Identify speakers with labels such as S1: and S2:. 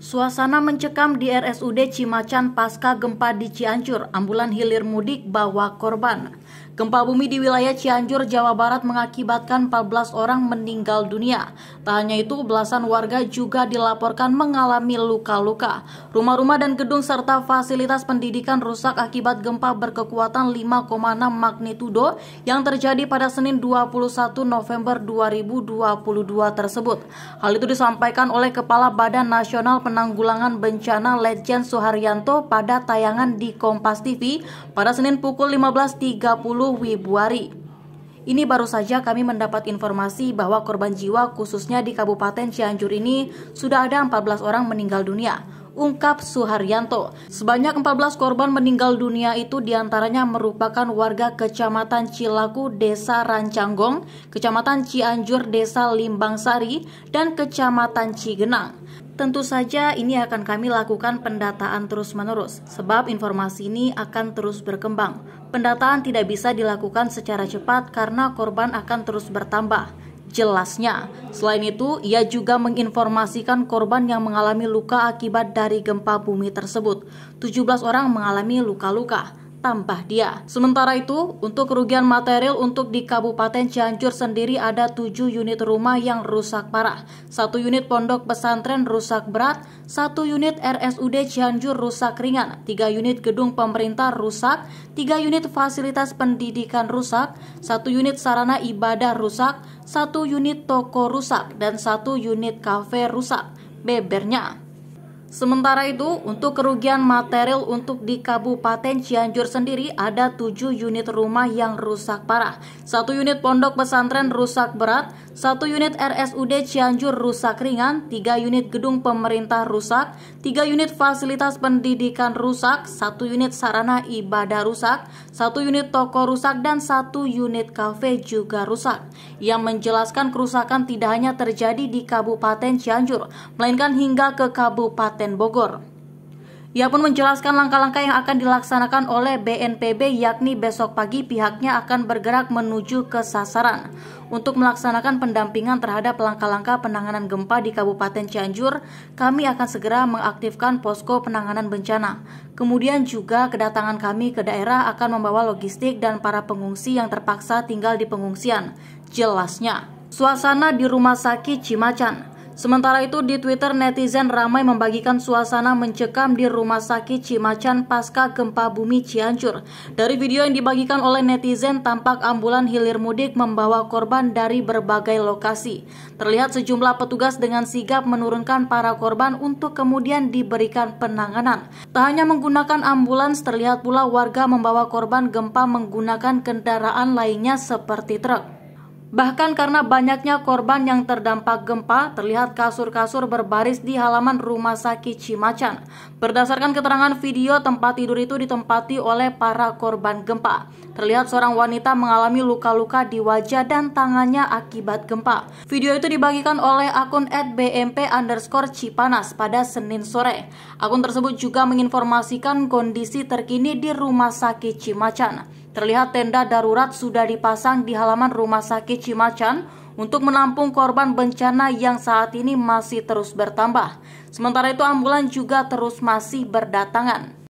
S1: Suasana mencekam di RSUD Cimacan pasca gempa di Cianjur, ambulan hilir mudik bawa korban. Gempa bumi di wilayah Cianjur, Jawa Barat mengakibatkan 14 orang meninggal dunia. Tak hanya itu, belasan warga juga dilaporkan mengalami luka-luka. Rumah-rumah dan gedung serta fasilitas pendidikan rusak akibat gempa berkekuatan 5,6 magnitudo yang terjadi pada Senin 21 November 2022 tersebut. Hal itu disampaikan oleh Kepala Badan Nasional Penanggulangan Bencana Legend Suharyanto pada tayangan di Kompas TV pada Senin pukul 15.30 Wibuari. Ini baru saja kami mendapat informasi bahwa korban jiwa khususnya di Kabupaten Cianjur ini sudah ada 14 orang meninggal dunia ungkap Suharyanto. Sebanyak 14 korban meninggal dunia itu diantaranya merupakan warga Kecamatan Cilaku, Desa Rancanggong, Kecamatan Cianjur, Desa Limbangsari, dan Kecamatan Cigenang. Tentu saja ini akan kami lakukan pendataan terus-menerus, sebab informasi ini akan terus berkembang. Pendataan tidak bisa dilakukan secara cepat karena korban akan terus bertambah jelasnya. Selain itu, ia juga menginformasikan korban yang mengalami luka akibat dari gempa bumi tersebut. 17 orang mengalami luka-luka tambah dia. Sementara itu, untuk kerugian material untuk di Kabupaten Cianjur sendiri ada 7 unit rumah yang rusak parah. Satu unit pondok pesantren rusak berat, satu unit RSUD Cianjur rusak ringan, tiga unit gedung pemerintah rusak, tiga unit fasilitas pendidikan rusak, satu unit sarana ibadah rusak, satu unit toko rusak, dan satu unit kafe rusak. Bebernya. Sementara itu, untuk kerugian material untuk di Kabupaten Cianjur sendiri ada 7 unit rumah yang rusak parah. Satu unit pondok pesantren rusak berat, satu unit RSUD Cianjur rusak ringan, tiga unit gedung pemerintah rusak, tiga unit fasilitas pendidikan rusak, satu unit sarana ibadah rusak, satu unit toko rusak, dan satu unit kafe juga rusak. Yang menjelaskan kerusakan tidak hanya terjadi di Kabupaten Cianjur, melainkan hingga ke Kabupaten Bogor. Ia pun menjelaskan langkah-langkah yang akan dilaksanakan oleh BNPB yakni besok pagi pihaknya akan bergerak menuju ke sasaran untuk melaksanakan pendampingan terhadap langkah-langkah penanganan gempa di Kabupaten Cianjur. Kami akan segera mengaktifkan posko penanganan bencana. Kemudian juga kedatangan kami ke daerah akan membawa logistik dan para pengungsi yang terpaksa tinggal di pengungsian. Jelasnya, suasana di rumah sakit Cimacan Sementara itu di Twitter netizen ramai membagikan suasana mencekam di rumah sakit Cimacan pasca gempa bumi Cianjur. Dari video yang dibagikan oleh netizen tampak ambulan hilir mudik membawa korban dari berbagai lokasi. Terlihat sejumlah petugas dengan sigap menurunkan para korban untuk kemudian diberikan penanganan. Tak hanya menggunakan ambulans, terlihat pula warga membawa korban gempa menggunakan kendaraan lainnya seperti truk. Bahkan karena banyaknya korban yang terdampak gempa, terlihat kasur-kasur berbaris di halaman rumah sakit Cimacan. Berdasarkan keterangan video, tempat tidur itu ditempati oleh para korban gempa. Terlihat seorang wanita mengalami luka-luka di wajah dan tangannya akibat gempa. Video itu dibagikan oleh akun @bmp underscore Cipanas pada Senin sore. Akun tersebut juga menginformasikan kondisi terkini di rumah sakit Cimacan terlihat tenda darurat sudah dipasang di halaman rumah sakit Cimacan untuk menampung korban bencana yang saat ini masih terus bertambah. Sementara itu ambulan juga terus masih berdatangan.